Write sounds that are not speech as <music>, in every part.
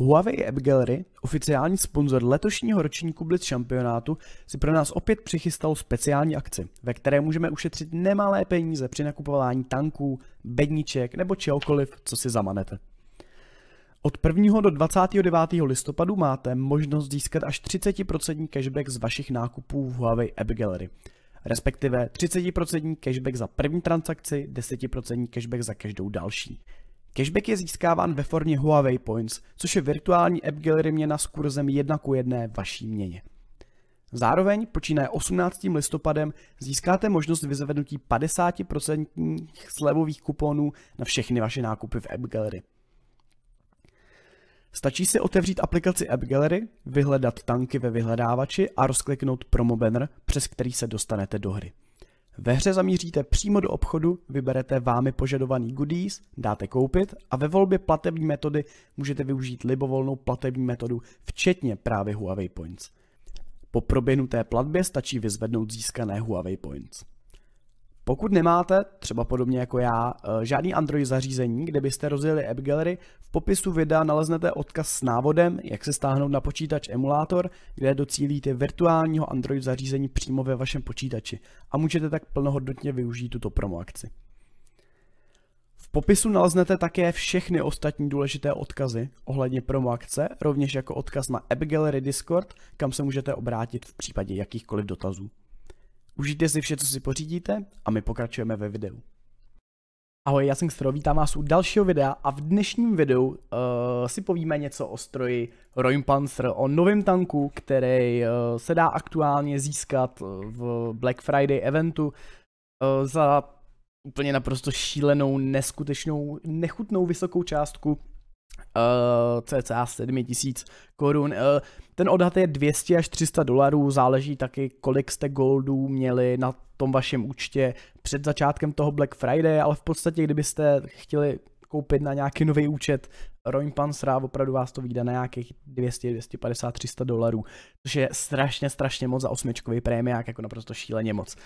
Huawei App Gallery, oficiální sponzor letošního ročníku Blitz šampionátu, si pro nás opět přichystal speciální akci, ve které můžeme ušetřit nemalé peníze při nakupování tanků, bedniček nebo čehokoliv, co si zamanete. Od 1. do 29. listopadu máte možnost získat až 30% cashback z vašich nákupů v Huawei App Gallery, respektive 30% cashback za první transakci, 10% cashback za každou další. Cashback je získáván ve formě Huawei Points, což je virtuální app gallery měna s kurzem 1 k 1 vaší měně. Zároveň počínaje 18. listopadem získáte možnost vyzvednutí 50% slevových kuponů na všechny vaše nákupy v App Gallery. Stačí si otevřít aplikaci App Gallery, vyhledat tanky ve vyhledávači a rozkliknout promo banner, přes který se dostanete do hry. Ve hře zamíříte přímo do obchodu, vyberete vámi požadovaný goodies, dáte koupit a ve volbě platební metody můžete využít libovolnou platební metodu, včetně právě Huawei Points. Po proběhnuté platbě stačí vyzvednout získané Huawei Points. Pokud nemáte, třeba podobně jako já, eh, žádný Android zařízení, kde byste rozjeli App Gallery, v popisu videa naleznete odkaz s návodem, jak se stáhnout na počítač emulátor, kde docílíte virtuálního Android zařízení přímo ve vašem počítači a můžete tak plnohodnotně využít tuto promo akci. V popisu naleznete také všechny ostatní důležité odkazy ohledně promo akce, rovněž jako odkaz na App Gallery Discord, kam se můžete obrátit v případě jakýchkoliv dotazů. Užijte si vše, co si pořídíte a my pokračujeme ve videu. Ahoj, já jsem Stroj, vítám vás u dalšího videa a v dnešním videu uh, si povíme něco o stroji Roim Panzer, o novém tanku, který uh, se dá aktuálně získat eh, v Black Friday eventu uh, za úplně naprosto šílenou, neskutečnou, nechutnou vysokou částku uh, cca 7 tisíc korun. Uh, ten odhad je 200 až 300 dolarů, záleží taky, kolik jste goldů měli na tom vašem účtě před začátkem toho Black Friday, ale v podstatě, kdybyste chtěli koupit na nějaký nový účet Roin Pansra, opravdu vás to vyjde na nějakých 200, 250, 300 dolarů, což je strašně, strašně moc za osmičkový prémiák, jako naprosto šíleně moc.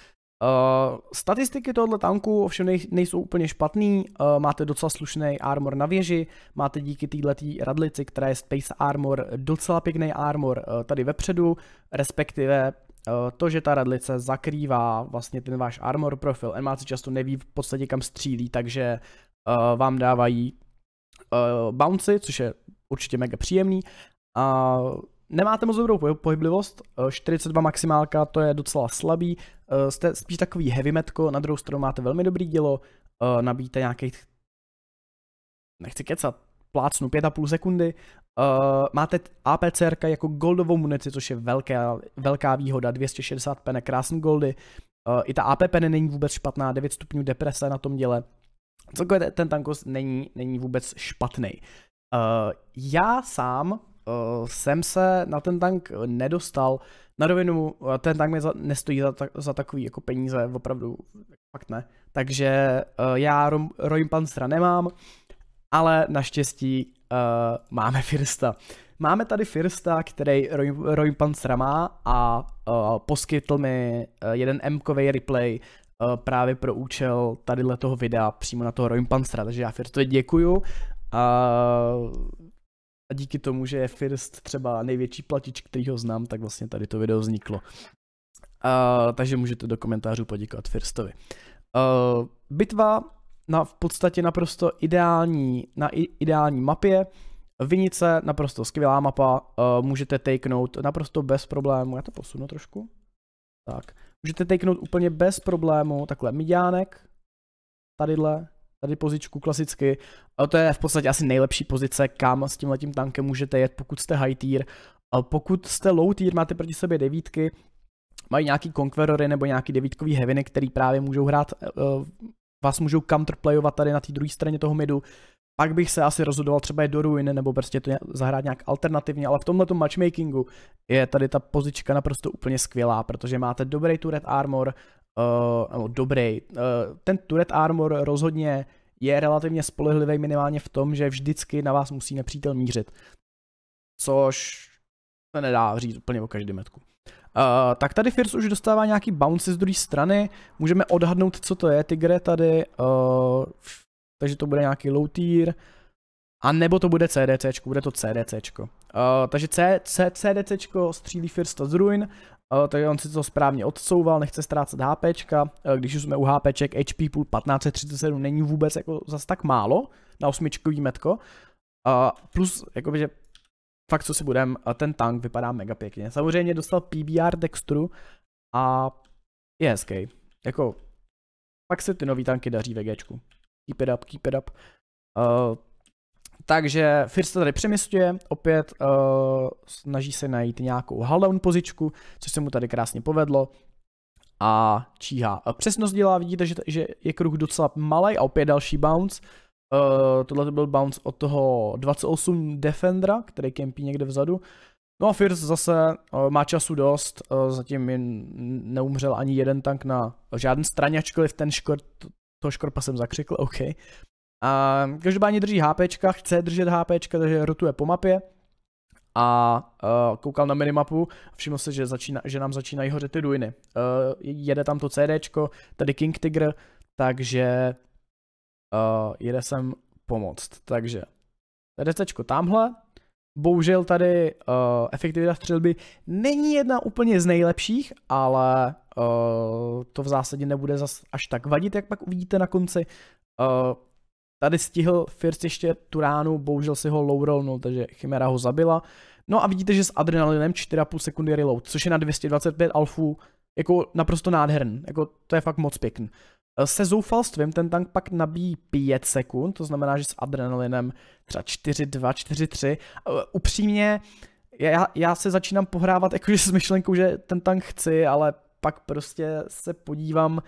Uh, statistiky tohoto tanku ovšem nej, nejsou úplně špatný, uh, máte docela slušný armor na věži, máte díky této radlici, která je Space Armor, docela pěkný armor uh, tady vepředu, respektive uh, to, že ta radlice zakrývá vlastně ten váš armor profil. NMAC často neví v podstatě kam střílí, takže uh, vám dávají uh, bouncy, což je určitě mega příjemný. uh, Nemáte moc dobrou pohyblivost, 42 eh, maximálka to je docela slabý, eh, jste spíš takový heavy metko, na druhou stranu máte velmi dobrý dílo, eh, nabíjíte nějakých, nechci kecat, plácnu 5,5 sekundy, máte APCR jako goldovou munici, což je velká, velká výhoda, 260 pene, krásný goldy, i ta AP pene není vůbec špatná, 9 stupňů deprese na tom děle, celkově ten tankos není, není vůbec špatný. já sám uh, jsem se na ten tank eh, nedostal. Na rovinu, eh, ten tank mi za, nestojí za, ta, za takový jako peníze, opravdu fakt ne. Takže uh, já rom, Roim Panstra nemám, ale naštěstí uh, máme Firsta. Máme tady Firsta, který Roy, Roy Panstra má a uh, poskytl mi jeden m replay právě pro účel tady toho videa přímo na toho rojim Panstra, takže já Firstovi děkuju. A díky tomu, že je First třeba největší platič, který ho znám, tak vlastně tady to video vzniklo. Uh, takže můžete do komentářů poděkovat Firstovi. Uh, bitva na v podstatě naprosto ideální, na ideální mapě. Vinice, naprosto skvělá mapa, uh, můžete takenout naprosto bez problému, já to posunu trošku. Tak, můžete takenout úplně bez problému, takhle midiánek, tadyhle, tady pozičku klasicky. A to je v podstatě asi nejlepší pozice, kam s tím letím tankem můžete jet, pokud jste high tier. A pokud jste low tier, máte proti sobě devítky, mají nějaký konkverory nebo nějaký devítkový heaviny, který právě můžou hrát, eh, vás můžou counterplayovat tady na té druhé straně toho midu, pak bych se asi rozhodoval třeba je do ruin, nebo prostě to zahrát nějak alternativně, ale v tomhle matchmakingu je tady ta pozička naprosto úplně skvělá, protože máte dobrý turret armor, uh, nebo dobrý. Uh, ten Turret Armor rozhodně je relativně spolehlivý minimálně v tom, že vždycky na vás musí nepřítel mířit. Což se nedá říct úplně o každém metku. Uh, tak tady first už dostává nějaký bounce z druhé strany, můžeme odhadnout, co to je, Tigre tady, uh, takže to bude nějaký low tier, a nebo to bude CDC, bude to CDC. Uh, takže C, C, CDC střílí First z ruin, Eh, takže on si to správně odsouval, nechce ztrácet HP eh, když už jsme u HP, HP půl 1537 není vůbec jako zas tak málo na osmičkový metko. Uh, plus, jakoby, že fakt co si budem, ten tank vypadá mega pěkně. Samozřejmě dostal PBR texturu a je hezký. Jako, fakt se ty nový tanky daří VGčku. Keep it up, keep it up. Uh, takže First tady přemysťuje, opět uh, snaží se najít nějakou haldown pozičku, což se mu tady krásně povedlo a číhá. Eh, přesnost dělá, vidíte, že, že je kruh docela malý a opět další bounce. Uh, tohle to byl bounce od toho 28 Defendera, který kempí někde vzadu. No a First zase uh, má času dost, uh, zatím jen neumřel ani jeden tank na žádný straně, ačkoliv ten škor, to, toho škorpa jsem zakřikl, <laughs> OK. A každopádně drží HP, chce držet HP, takže rotuje po mapě a uh, koukal na minimapu, všiml se, že, začíná, že nám začínají hořet ty duiny. Uh, jede tam to CD, tady King Tiger, takže uh, jede sem pomoct. Takže CD tamhle, bohužel tady uh, efektivita střelby není jedna úplně z nejlepších, ale uh, to v zásadě nebude zas až tak vadit, jak pak uvidíte na konci. Uh, Tady stihl First ještě tu ránu, bohužel si ho no, takže Chimera ho zabila. No a vidíte, že s adrenalinem 4,5 sekundy reload, což je na 225 alfů jako naprosto nádherný, jako to je fakt moc pěkný. Eh, se zoufalstvím ten tank pak nabíjí 5 sekund, to znamená, že s adrenalinem třeba 4, 2, 4, 3. Upřímně, já, já se začínám pohrávat jakože s myšlenkou, že ten tank chci, ale pak prostě se podívám,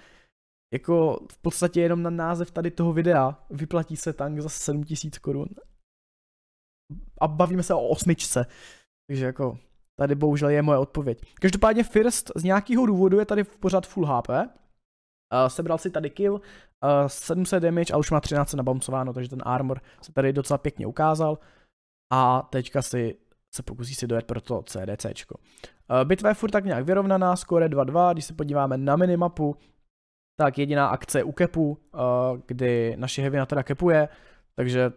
jako v podstatě jenom na název tady toho videa vyplatí se tank za 7000 korun. A bavíme se o osmičce. Takže jako tady bohužel je moje odpověď. Každopádně First z nějakého důvodu je tady pořád full HP. Uh, eh, sebral si tady kill, uh, eh, 700 damage a už má 13 nabouncováno, takže ten armor se tady docela pěkně ukázal. A teďka si se pokusí si dojet pro to CDCčko. Eh, bitva je furt tak nějak vyrovnaná, skóre 2-2, když se podíváme na minimapu, tak jediná akce je u kepu, eh, kdy heavy na teda kepuje, takže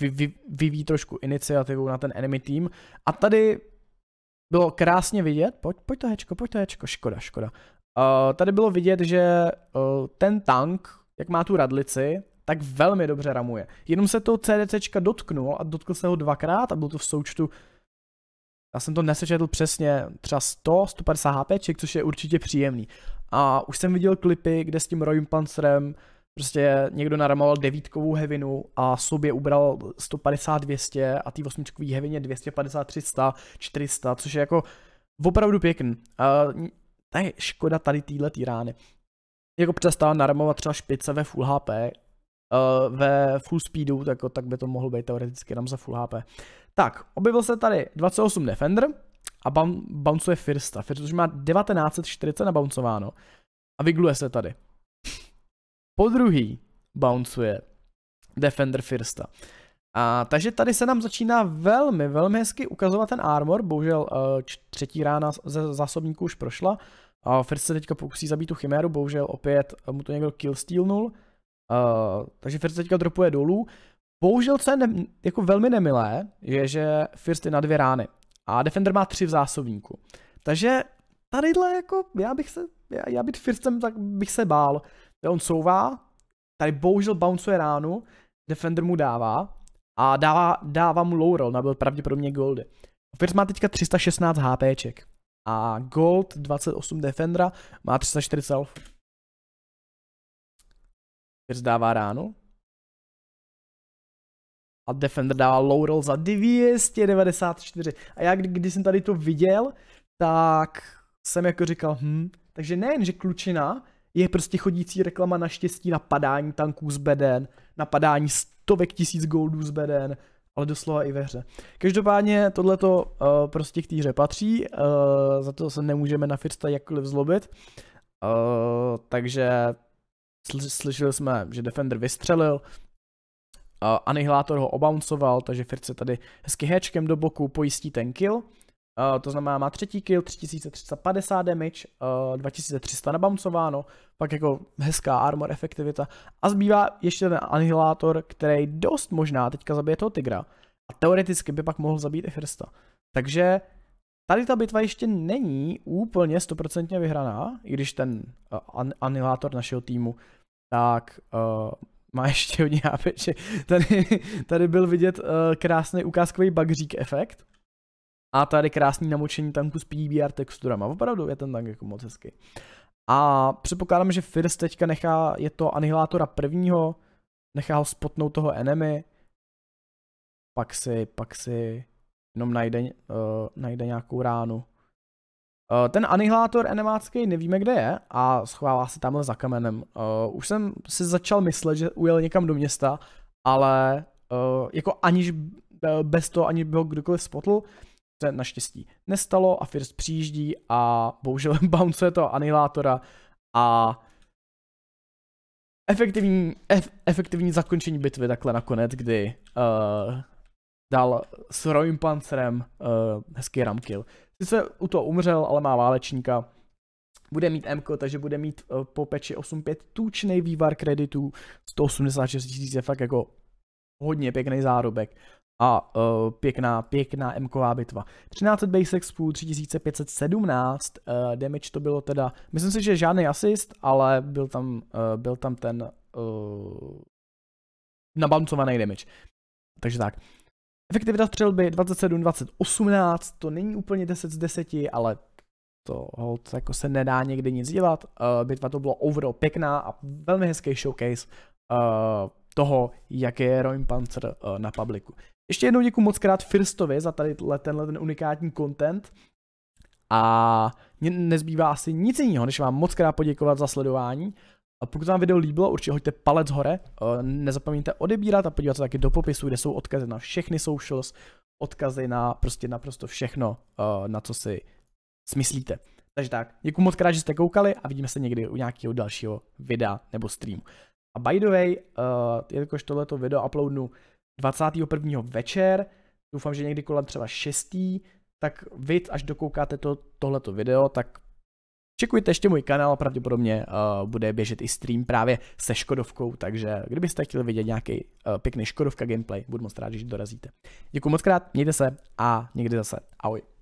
vy, vy, vyvíjí trošku iniciativu na ten enemy team. A tady bylo krásně vidět, pojď, pojď to hečko, pojď to hečko, škoda, škoda. Eh, tady bylo vidět, že eh, ten tank, jak má tu radlici, tak velmi dobře ramuje. Jenom se to CDCčka dotknul a dotkl se ho dvakrát a byl to v součtu já jsem to nesečetl přesně, třeba 100, 150 HP, což je určitě příjemný. A už jsem viděl klipy, kde s tím rojím Pancerem prostě někdo naramoval devítkovou hevinu a sobě ubral 150, 200 a tý osmičkový hevině 250, 300, 400, což je jako opravdu pěkný. Uh, je škoda tady týhle tý rány. Jako přestala naramovat třeba špice ve full HP, uh, eh, ve full speedu, tak, tak by to mohlo být teoreticky tam za full HP. Tak, objevil se tady 28 Defender a bouncuje Firsta. firsta, už má 1940 nabouncováno a vygluje se tady. Po druhý bouncuje Defender Firsta. A, takže tady se nám začíná velmi, velmi hezky ukazovat ten armor, bohužel eh, třetí rána ze zásobníku už prošla. A First se teďka pokusí zabít tu chiméru, bohužel opět eh, mu to někdo kill stealnul. Uh, eh, takže First teďka dropuje dolů. Bohužel, co je ne, jako velmi nemilé, je, že First je na dvě rány a Defender má tři v zásobníku. Takže tadyhle jako, já bych se, já, já být Firstem, tak bych se bál. On souvá, tady bohužel bouncuje ránu, Defender mu dává a dává, dává mu low roll, nabil pravděpodobně goldy. First má teďka 316 HPček a gold 28 Defendera má 340 First dává ránu, a Defender dává roll za 294. A já, kdy, když jsem tady to viděl, tak jsem jako říkal, hm, takže nejen, že klučina je prostě chodící reklama na štěstí na padání tanků z beden, na padání stovek tisíc goldů z beden, ale doslova i ve hře. Každopádně tohleto uh, prostě k té hře patří, uh, za to se nemůžeme na Firsta jakkoliv zlobit, uh, takže slyšeli jsme, že Defender vystřelil, Anihilátor ho obouncoval, takže Firt se tady hezky hečkem do boku pojistí ten kill. Uh, to znamená, má třetí kill, 3350 damage, uh, 2300 nabouncováno, pak jako hezká armor efektivita. A zbývá ještě ten anihilátor, který dost možná teďka zabije toho tigra. A teoreticky by pak mohl zabít i Firsta. Takže tady ta bitva ještě není úplně stoprocentně vyhraná, i když ten uh, an- anihilátor našeho týmu tak uh, má ještě hodně že Tady, tady byl vidět uh, krásný ukázkový bagřík efekt. A tady krásný namočení tanku s PBR texturama. Opravdu je ten tank jako moc hezký. A předpokládám, že First teďka nechá, je to anihilátora prvního, nechá ho spotnout toho enemy, pak si, pak si jenom najde, uh, najde nějakou ránu. Eh, ten anihilátor enemácký nevíme, kde je a schovává se tamhle za kamenem. Eh, už jsem si začal myslet, že ujel někam do města, ale eh, jako aniž bez toho, aniž by ho kdokoliv spotl, se naštěstí nestalo a First přijíždí a bohužel <laughs> bouncuje toho anihilátora a efektivní, ef, efektivní zakončení bitvy takhle nakonec, kdy uh, dal s rojím pancerem uh, hezký ramkill. Sice u toho umřel, ale má válečníka. Bude mít MK, takže bude mít uh, po peči 85 tučný vývar kreditů, 186 tisíc je fakt jako hodně pěkný zárobek a uh, pěkná, pěkná MKová bitva. 13 base expo, 3517, uh, damage to bylo teda, myslím si, že žádný assist, ale byl tam, uh, byl tam ten uh, nabancovaný damage. Takže tak. Efektivita střelby 27, 20, 18, to není úplně 10 z 10, ale to hold, jako se nedá někdy nic dělat. Uh, bitva to bylo overall pěkná a velmi hezký showcase uh, toho, jak je Roin Panzer uh, na publiku. Ještě jednou děkuji moc krát Firstovi za tady tenhle ten unikátní content. A mě nezbývá asi nic jiného, než vám moc krát poděkovat za sledování. A pokud vám video líbilo, určitě hoďte palec hore, eh, nezapomeňte odebírat a podívat se taky do popisu, kde jsou odkazy na všechny socials, odkazy na prostě naprosto všechno, eh, na co si smyslíte. Takže tak, děkuji moc krát, že jste koukali a vidíme se někdy u nějakého dalšího videa nebo streamu. A by the way, uh, jelikož tohleto video uploadnu 21. večer, doufám, že někdy kolem třeba 6. tak vy, až dokoukáte to, tohleto video, tak Čekujte ještě můj kanál, pravděpodobně uh, bude běžet i stream právě se Škodovkou, takže kdybyste chtěli vidět nějaký uh, pěkný Škodovka gameplay, budu moc rád, když dorazíte. Děkuji moc krát, mějte se a někdy zase. Ahoj.